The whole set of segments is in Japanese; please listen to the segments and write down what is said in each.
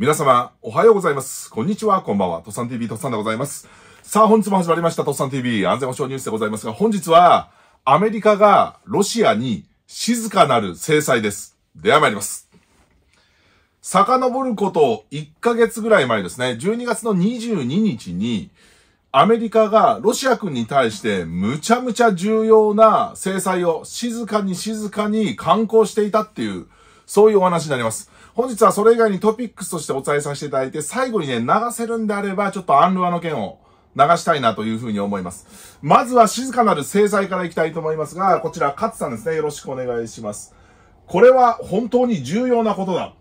皆様、おはようございます。こんにちは、こんばんは。とさん TV とさんでございます。さあ、本日も始まりました、とさん TV 安全保障ニュースでございますが、本日は、アメリカがロシアに静かなる制裁です。では参ります。遡ること1ヶ月ぐらい前ですね、12月の22日に、アメリカがロシア軍に対してむちゃむちゃ重要な制裁を静かに静かに観行していたっていう、そういうお話になります。本日はそれ以外にトピックスとしてお伝えさせていただいて、最後にね、流せるんであれば、ちょっとアンルアの件を流したいなというふうに思います。まずは静かなる制裁からいきたいと思いますが、こちら、勝さんですね。よろしくお願いします。これは本当に重要なことだ。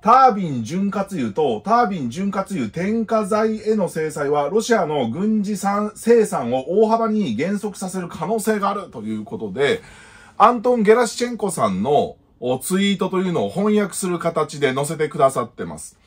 タービン潤滑油とタービン潤滑油添加剤への制裁はロシアの軍事生産を大幅に減速させる可能性があるということで、アントン・ゲラシチェンコさんのツイートというのを翻訳する形で載せてくださってます。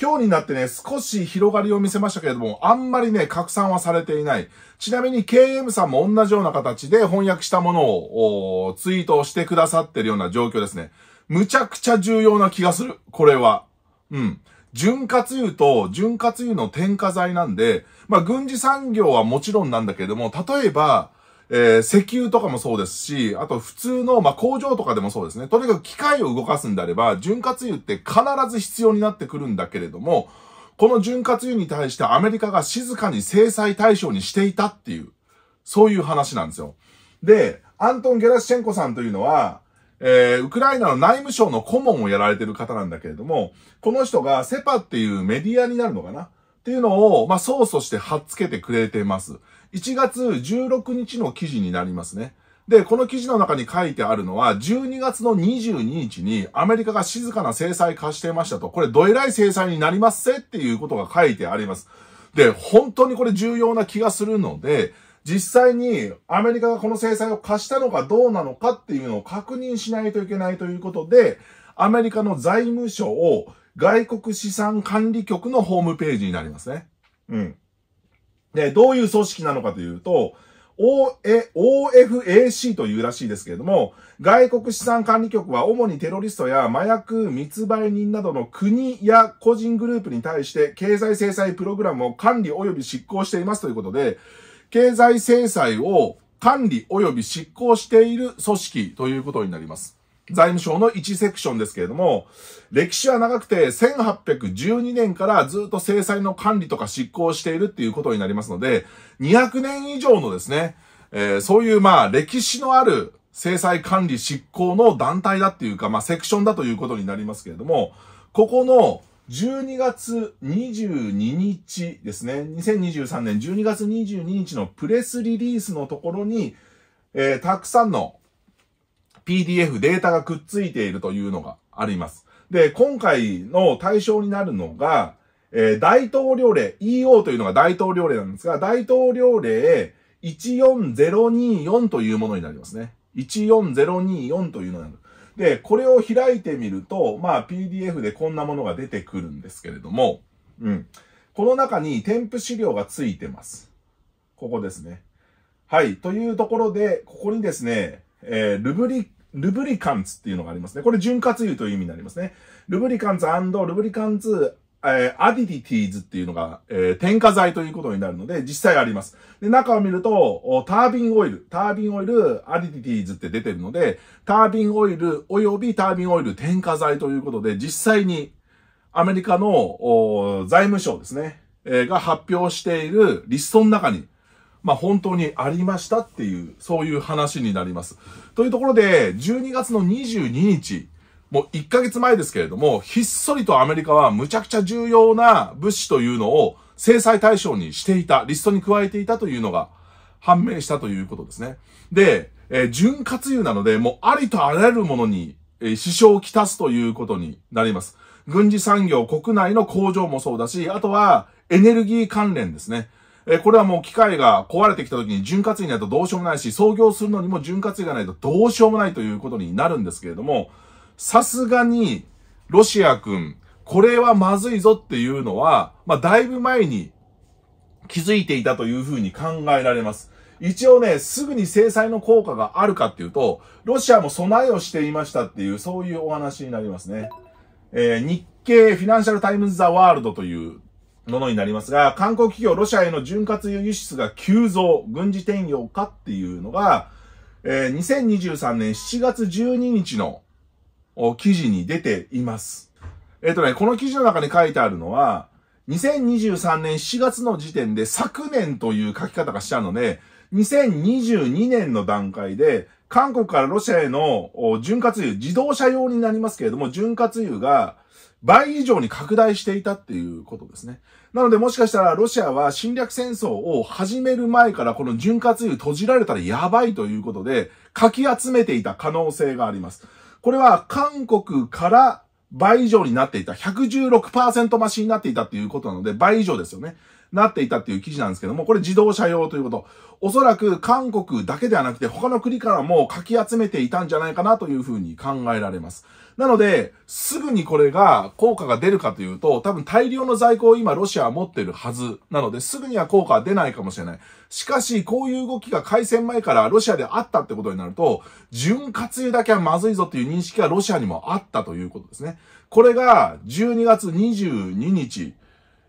今日になってね、少し広がりを見せましたけれども、あんまりね、拡散はされていない。ちなみに KM さんも同じような形で翻訳したものをツイートしてくださってるような状況ですね。むちゃくちゃ重要な気がする。これは。うん。潤滑油と潤滑油の添加剤なんで、まあ軍事産業はもちろんなんだけれども、例えば、えー、石油とかもそうですし、あと普通の、まあ、工場とかでもそうですね。とにかく機械を動かすんであれば、潤滑油って必ず必要になってくるんだけれども、この潤滑油に対してアメリカが静かに制裁対象にしていたっていう、そういう話なんですよ。で、アントン・ゲラシチェンコさんというのは、えー、ウクライナの内務省の顧問をやられてる方なんだけれども、この人がセパっていうメディアになるのかなっていうのを、まあ、ソースとして貼っつけてくれてます。1月16日の記事になりますね。で、この記事の中に書いてあるのは、12月の22日にアメリカが静かな制裁化してましたと、これどえらい制裁になりますせっていうことが書いてあります。で、本当にこれ重要な気がするので、実際にアメリカがこの制裁を課したのかどうなのかっていうのを確認しないといけないということで、アメリカの財務省を外国資産管理局のホームページになりますね。うん。で、どういう組織なのかというと、OFAC というらしいですけれども、外国資産管理局は主にテロリストや麻薬密売人などの国や個人グループに対して経済制裁プログラムを管理及び執行していますということで、経済制裁を管理及び執行している組織ということになります。財務省の1セクションですけれども、歴史は長くて1812年からずっと制裁の管理とか執行しているっていうことになりますので、200年以上のですね、えー、そういうまあ歴史のある制裁管理執行の団体だっていうか、まあセクションだということになりますけれども、ここの12月22日ですね、2023年12月22日のプレスリリースのところに、えー、たくさんの PDF データがくっついているというのがあります。で、今回の対象になるのが、えー、大統領令、EO というのが大統領令なんですが、大統領令14024というものになりますね。14024というのになる。で、これを開いてみると、まあ PDF でこんなものが出てくるんですけれども、うん。この中に添付資料がついてます。ここですね。はい。というところで、ここにですね、えー、ルブリ、ルブリカンツっていうのがありますね。これ潤滑油という意味になりますね。ルブリカンツルブリカンツえー、アディティティーズっていうのが、えー、添加剤ということになるので、実際あります。で、中を見ると、タービンオイル、タービンオイル、アディティティーズって出てるので、タービンオイル及びタービンオイル添加剤ということで、実際にアメリカの財務省ですね、えー、が発表しているリストの中に、まあ、本当にありましたっていう、そういう話になります。というところで、12月の22日、もう1ヶ月前ですけれども、ひっそりとアメリカはむちゃくちゃ重要な物資というのを制裁対象にしていた、リストに加えていたというのが判明したということですね。で、えー、潤滑油なので、もうありとあらゆるものに、え支障をきたすということになります。軍事産業、国内の工場もそうだし、あとはエネルギー関連ですね。えこれはもう機械が壊れてきた時に潤滑油ないとどうしようもないし、創業するのにも潤滑油がないとどうしようもないということになるんですけれども、さすがに、ロシア君、これはまずいぞっていうのは、まあ、だいぶ前に気づいていたというふうに考えられます。一応ね、すぐに制裁の効果があるかっていうと、ロシアも備えをしていましたっていう、そういうお話になりますね。えー、日経フィナンシャルタイムズ・ザ・ワールドというものになりますが、観光企業ロシアへの潤滑油輸出が急増、軍事転用かっていうのが、えー、2023年7月12日の記事に出ています。えっ、ー、とね、この記事の中に書いてあるのは、2023年7月の時点で昨年という書き方がしたので、2022年の段階で、韓国からロシアへの潤滑油、自動車用になりますけれども、潤滑油が倍以上に拡大していたっていうことですね。なのでもしかしたらロシアは侵略戦争を始める前からこの潤滑油閉じられたらやばいということで、かき集めていた可能性があります。これは韓国から倍以上になっていた、116%増しになっていたっていうことなので、倍以上ですよね。なっていたっていう記事なんですけども、これ自動車用ということ。おそらく韓国だけではなくて他の国からもかき集めていたんじゃないかなというふうに考えられます。なので、すぐにこれが効果が出るかというと、多分大量の在庫を今ロシアは持ってるはず。なので、すぐには効果は出ないかもしれない。しかし、こういう動きが開戦前からロシアであったってことになると、潤滑油だけはまずいぞっていう認識がロシアにもあったということですね。これが12月22日、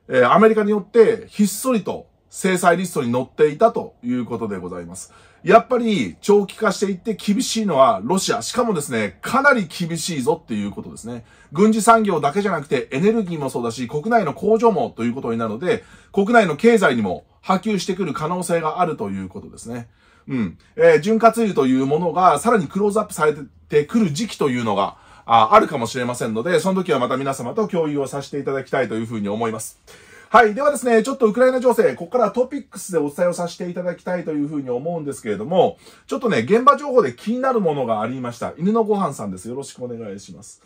えー、アメリカによってひっそりと制裁リストに載っていたということでございます。やっぱり長期化していって厳しいのはロシア。しかもですね、かなり厳しいぞっていうことですね。軍事産業だけじゃなくてエネルギーもそうだし、国内の工場もということになるので、国内の経済にも波及してくる可能性があるということですね。うん。えー、潤滑油というものがさらにクローズアップされてくる時期というのが、ああるかもしれませんので、その時はまた皆様と共有をさせていただきたいというふうに思います。はい。ではですね、ちょっとウクライナ情勢、ここからトピックスでお伝えをさせていただきたいというふうに思うんですけれども、ちょっとね、現場情報で気になるものがありました。犬のご飯さんです。よろしくお願いします。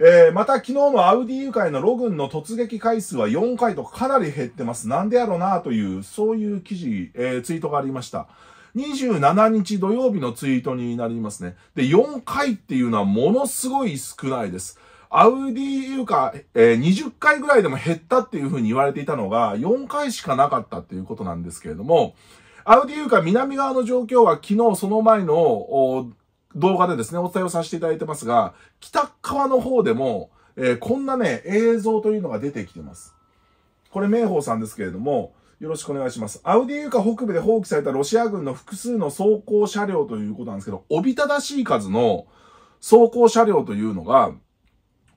えー、また昨日のアウディユ会のロンの突撃回数は4回とかなり減ってます。なんでやろうなという、そういう記事、えー、ツイートがありました。27日土曜日のツイートになりますね。で、4回っていうのはものすごい少ないです。アウディいうか、えー、20回ぐらいでも減ったっていうふうに言われていたのが、4回しかなかったっていうことなんですけれども、アウディいうか南側の状況は昨日その前の動画でですね、お伝えをさせていただいてますが、北側の方でも、えー、こんなね、映像というのが出てきてます。これ、明宝さんですけれども、よろしくお願いします。アウディーカ北部で放棄されたロシア軍の複数の装甲車両ということなんですけど、おびただしい数の装甲車両というのが、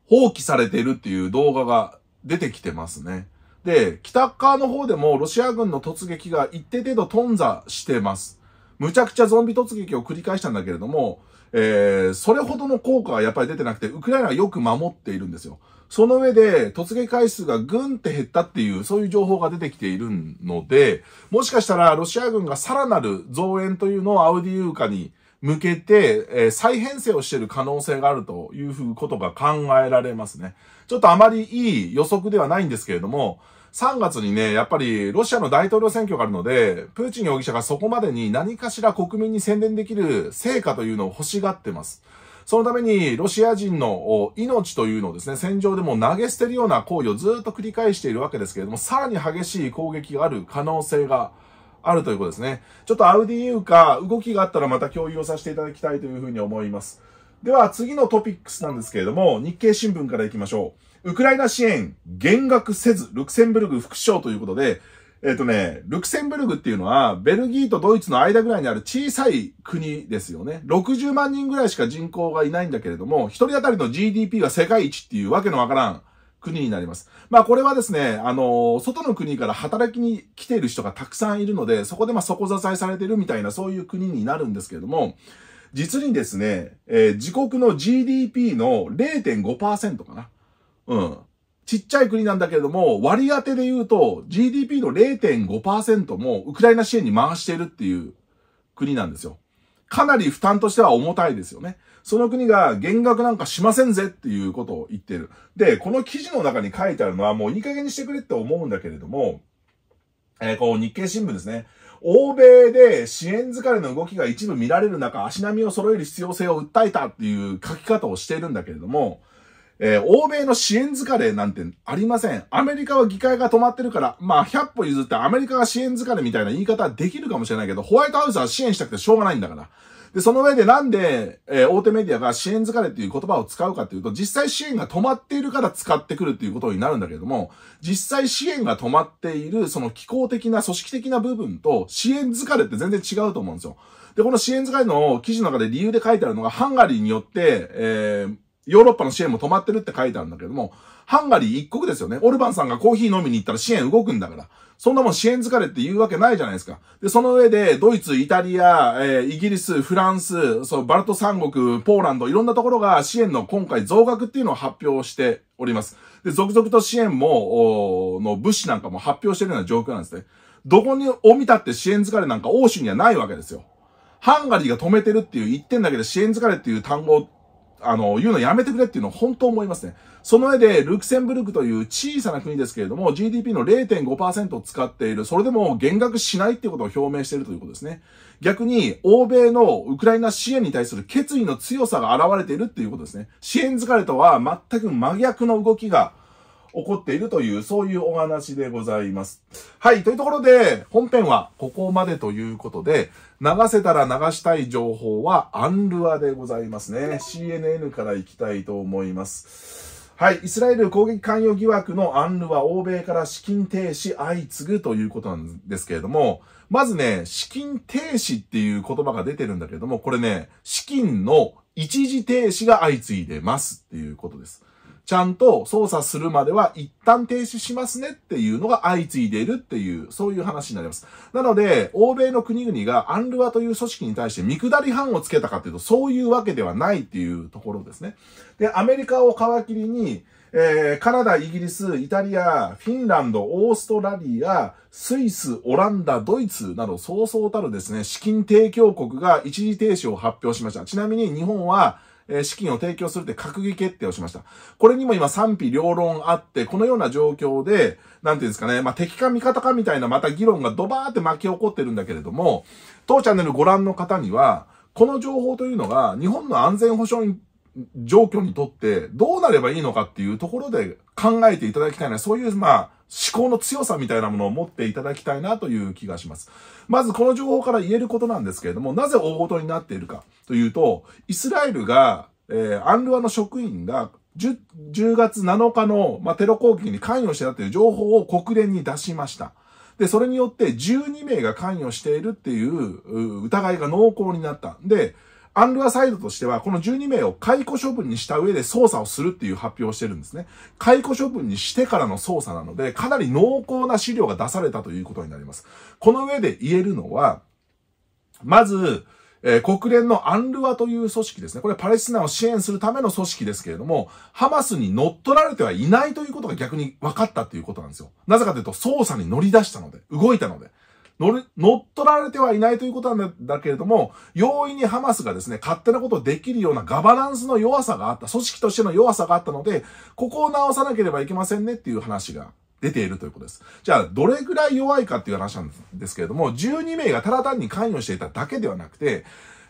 放棄されているっていう動画が出てきてますね。で、北側の方でもロシア軍の突撃が一定程度頓挫してます。むちゃくちゃゾンビ突撃を繰り返したんだけれども、えー、それほどの効果はやっぱり出てなくて、ウクライナはよく守っているんですよ。その上で、突撃回数がぐんって減ったっていう、そういう情報が出てきているので、もしかしたらロシア軍がさらなる増援というのをアウディウーカに向けて、えー、再編成をしている可能性があるというふうことが考えられますね。ちょっとあまりいい予測ではないんですけれども、3月にね、やっぱりロシアの大統領選挙があるので、プーチン容疑者がそこまでに何かしら国民に宣伝できる成果というのを欲しがってます。そのためにロシア人の命というのをですね、戦場でも投げ捨てるような行為をずっと繰り返しているわけですけれども、さらに激しい攻撃がある可能性があるということですね。ちょっとアウディーか動きがあったらまた共有をさせていただきたいというふうに思います。では次のトピックスなんですけれども、日経新聞から行きましょう。ウクライナ支援、減額せず、ルクセンブルグ副首相ということで、えっ、ー、とね、ルクセンブルグっていうのは、ベルギーとドイツの間ぐらいにある小さい国ですよね。60万人ぐらいしか人口がいないんだけれども、一人当たりの GDP が世界一っていうわけのわからん、国になります。まあこれはですね、あの、外の国から働きに来ている人がたくさんいるので、そこでまあ底支えされてるみたいなそういう国になるんですけれども、実にですね、えー、自国の GDP の0.5%かな。うん。ちっちゃい国なんだけれども、割り当てで言うと GDP の0.5%もウクライナ支援に回しているっていう国なんですよ。かなり負担としては重たいですよね。その国が減額なんかしませんぜっていうことを言ってる。で、この記事の中に書いてあるのはもういい加減にしてくれって思うんだけれども、えー、こう日経新聞ですね。欧米で支援疲れの動きが一部見られる中、足並みを揃える必要性を訴えたっていう書き方をしているんだけれども、えー、欧米の支援疲れなんてありません。アメリカは議会が止まってるから、まあ100歩譲ってアメリカが支援疲れみたいな言い方はできるかもしれないけど、ホワイトハウスは支援したくてしょうがないんだから。で、その上でなんで、えー、大手メディアが支援疲れっていう言葉を使うかっていうと、実際支援が止まっているから使ってくるっていうことになるんだけれども、実際支援が止まっている、その機構的な、組織的な部分と、支援疲れって全然違うと思うんですよ。で、この支援疲れの記事の中で理由で書いてあるのが、ハンガリーによって、えー、ヨーロッパの支援も止まってるって書いてあるんだけども、ハンガリー一国ですよね。オルバンさんがコーヒー飲みに行ったら支援動くんだから。そんなもん支援疲れって言うわけないじゃないですか。で、その上で、ドイツ、イタリア、えー、イギリス、フランス、そう、バルト三国、ポーランド、いろんなところが支援の今回増額っていうのを発表しております。で、続々と支援も、の物資なんかも発表してるような状況なんですね。どこに、を見たって支援疲れなんか欧州にはないわけですよ。ハンガリーが止めてるっていう一点だけで支援疲れっていう単語あの、言うのやめてくれっていうのを本当思いますね。その上で、ルクセンブルクという小さな国ですけれども、GDP の0.5%を使っている、それでも減額しないっていうことを表明しているということですね。逆に、欧米のウクライナ支援に対する決意の強さが現れているっていうことですね。支援疲れとは全く真逆の動きが、起こっているという、そういうお話でございます。はい。というところで、本編はここまでということで、流せたら流したい情報はアンルアでございますね。CNN から行きたいと思います。はい。イスラエル攻撃関与疑惑のアンルは欧米から資金停止相次ぐということなんですけれども、まずね、資金停止っていう言葉が出てるんだけれども、これね、資金の一時停止が相次いでますっていうことです。ちゃんと操作するまでは一旦停止しますねっていうのが相次いでいるっていう、そういう話になります。なので、欧米の国々がアンルアという組織に対して見下り班をつけたかっていうと、そういうわけではないっていうところですね。で、アメリカを皮切りに、えー、カナダ、イギリス、イタリア、フィンランド、オーストラリア、スイス、オランダ、ドイツなどそうそうたるですね、資金提供国が一時停止を発表しました。ちなみに日本は、え資金を提供するって閣議決定をしました。これにも今賛否両論あって、このような状況で、なんていうんですかね、まあ、敵か味方かみたいなまた議論がドバーって巻き起こってるんだけれども、当チャンネルご覧の方には、この情報というのが日本の安全保障状況にとってどうなればいいのかっていうところで考えていただきたいな、そういう、まあ、思考の強さみたいなものを持っていただきたいなという気がします。まずこの情報から言えることなんですけれども、なぜ大ごとになっているかというと、イスラエルが、えー、アンルワの職員が 10, 10月7日の、まあ、テロ攻撃に関与してたという情報を国連に出しました。で、それによって12名が関与しているっていう疑いが濃厚になった。で、アンルアサイドとしては、この12名を解雇処分にした上で捜査をするっていう発表をしてるんですね。解雇処分にしてからの捜査なので、かなり濃厚な資料が出されたということになります。この上で言えるのは、まず、えー、国連のアンルアという組織ですね。これパレスチナを支援するための組織ですけれども、ハマスに乗っ取られてはいないということが逆に分かったっていうことなんですよ。なぜかというと、捜査に乗り出したので、動いたので。乗っ取られてはいないということなんだけれども、容易にハマスがですね、勝手なことをできるようなガバナンスの弱さがあった、組織としての弱さがあったので、ここを直さなければいけませんねっていう話が出ているということです。じゃあ、どれぐらい弱いかっていう話なんですけれども、12名がただ単に関与していただけではなくて、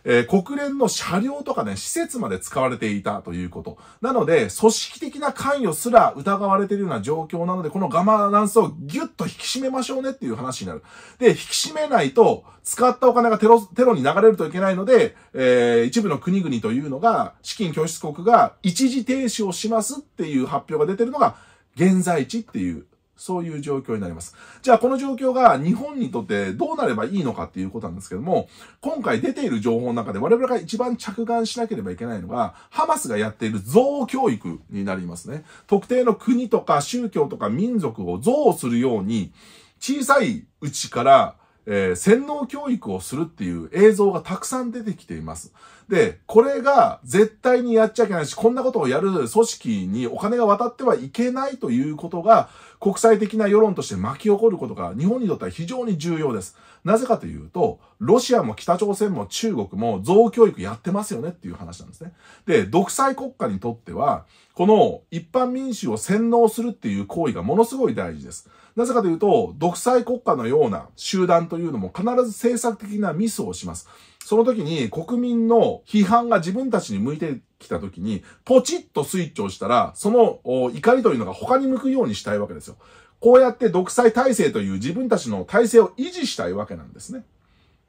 えー、国連の車両とかね、施設まで使われていたということ。なので、組織的な関与すら疑われているような状況なので、このガバナンスをギュッと引き締めましょうねっていう話になる。で、引き締めないと、使ったお金がテロ、テロに流れるといけないので、えー、一部の国々というのが、資金拠出国が一時停止をしますっていう発表が出てるのが、現在地っていうそういう状況になります。じゃあこの状況が日本にとってどうなればいいのかっていうことなんですけども、今回出ている情報の中で我々が一番着眼しなければいけないのが、ハマスがやっている憎悪教育になりますね。特定の国とか宗教とか民族を憎悪するように、小さいうちからえー、洗脳教育をするっていう映像がたくさん出てきています。で、これが絶対にやっちゃいけないし、こんなことをやる組織にお金が渡ってはいけないということが、国際的な世論として巻き起こることが日本にとっては非常に重要です。なぜかというと、ロシアも北朝鮮も中国も増教育やってますよねっていう話なんですね。で、独裁国家にとっては、この一般民主を洗脳するっていう行為がものすごい大事です。なぜかというと、独裁国家のような集団というのも必ず政策的なミスをします。その時に国民の批判が自分たちに向いてきた時に、ポチッとスイッチをしたら、その怒りというのが他に向くようにしたいわけですよ。こうやって独裁体制という自分たちの体制を維持したいわけなんですね。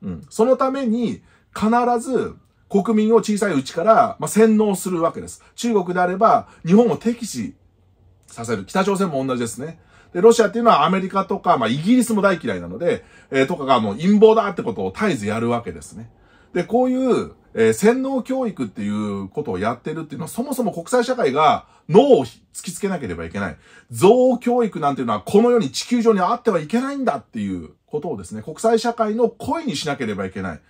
うん。そのために、必ず国民を小さいうちから、ま洗脳するわけです。中国であれば、日本を敵視させる。北朝鮮も同じですね。で、ロシアっていうのはアメリカとか、まあイギリスも大嫌いなので、えー、とかがもう陰謀だってことを絶えずやるわけですね。で、こういう、えー、洗脳教育っていうことをやってるっていうのは、そもそも国際社会が脳を突きつけなければいけない。憎悪教育なんていうのは、この世に地球上にあってはいけないんだっていうことをですね、国際社会の声にしなければいけない。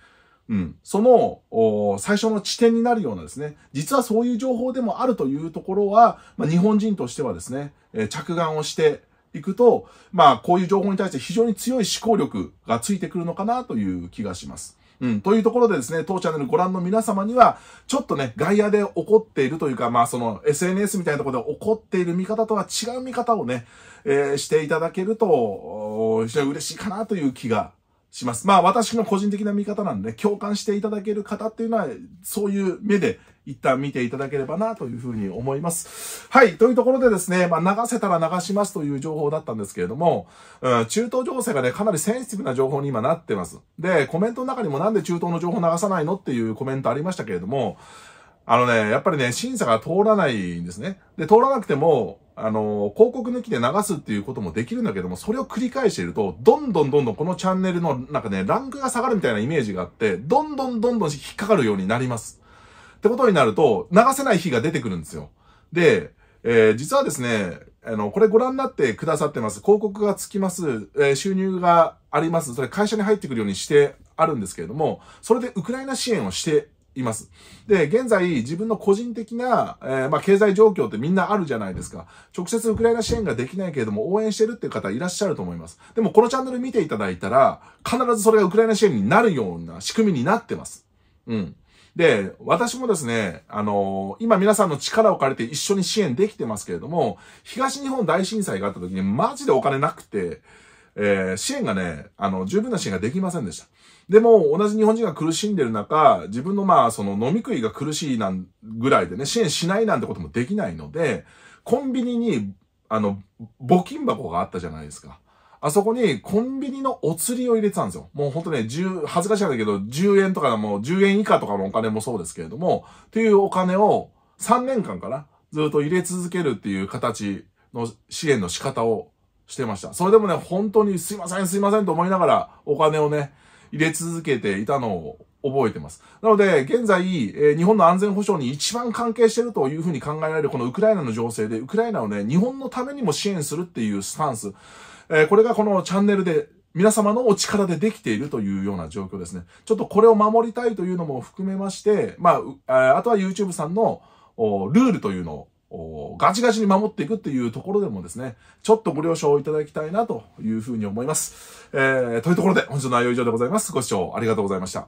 うん。その、最初の地点になるようなですね、実はそういう情報でもあるというところは、まあ、日本人としてはですね、えー、着眼をして、いくと、まあ、こういう情報に対して非常に強い思考力がついてくるのかなという気がします。うん。というところでですね、当チャンネルご覧の皆様には、ちょっとね、外野で起こっているというか、まあその SNS みたいなところで起こっている見方とは違う見方をね、えー、していただけると、非常に嬉しいかなという気がします。まあ私の個人的な見方なんで、共感していただける方っていうのは、そういう目で一旦見ていただければなというふうに思います。はい。というところでですね、まあ流せたら流しますという情報だったんですけれども、うん、中東情勢がね、かなりセンシティブな情報に今なってます。で、コメントの中にもなんで中東の情報流さないのっていうコメントありましたけれども、あのね、やっぱりね、審査が通らないんですね。で、通らなくても、あの、広告抜きで流すっていうこともできるんだけども、それを繰り返していると、どんどんどんどんこのチャンネルの、なんかね、ランクが下がるみたいなイメージがあって、どんどんどんどん引っかかるようになります。ってことになると、流せない日が出てくるんですよ。で、えー、実はですね、あの、これご覧になってくださってます。広告がつきます。えー、収入があります。それ会社に入ってくるようにしてあるんですけれども、それでウクライナ支援をしています。で、現在、自分の個人的な、えー、まあ、経済状況ってみんなあるじゃないですか。直接ウクライナ支援ができないけれども、応援してるっていう方いらっしゃると思います。でも、このチャンネル見ていただいたら、必ずそれがウクライナ支援になるような仕組みになってます。うん。で、私もですね、あのー、今皆さんの力を借りて一緒に支援できてますけれども、東日本大震災があった時にマジでお金なくて、えー、支援がね、あの、十分な支援ができませんでした。でも、同じ日本人が苦しんでる中、自分のまあ、その飲み食いが苦しいなん、ぐらいでね、支援しないなんてこともできないので、コンビニに、あの、募金箱があったじゃないですか。あそこにコンビニのお釣りを入れてたんですよ。もうほんとね、10、恥ずかしいんだけど、10円とかもう10円以下とかのお金もそうですけれども、っていうお金を3年間からずっと入れ続けるっていう形の支援の仕方をしてました。それでもね、本当にすいません、すいませんと思いながらお金をね、入れ続けていたのを覚えてます。なので、現在、え日本の安全保障に一番関係してるというふうに考えられるこのウクライナの情勢で、ウクライナをね、日本のためにも支援するっていうスタンス、えこれがこのチャンネルで皆様のお力でできているというような状況ですね。ちょっとこれを守りたいというのも含めまして、まあ、あとは YouTube さんのルールというのをガチガチに守っていくっていうところでもですね、ちょっとご了承いただきたいなというふうに思います。えー、というところで本日の内容以上でございます。ご視聴ありがとうございました。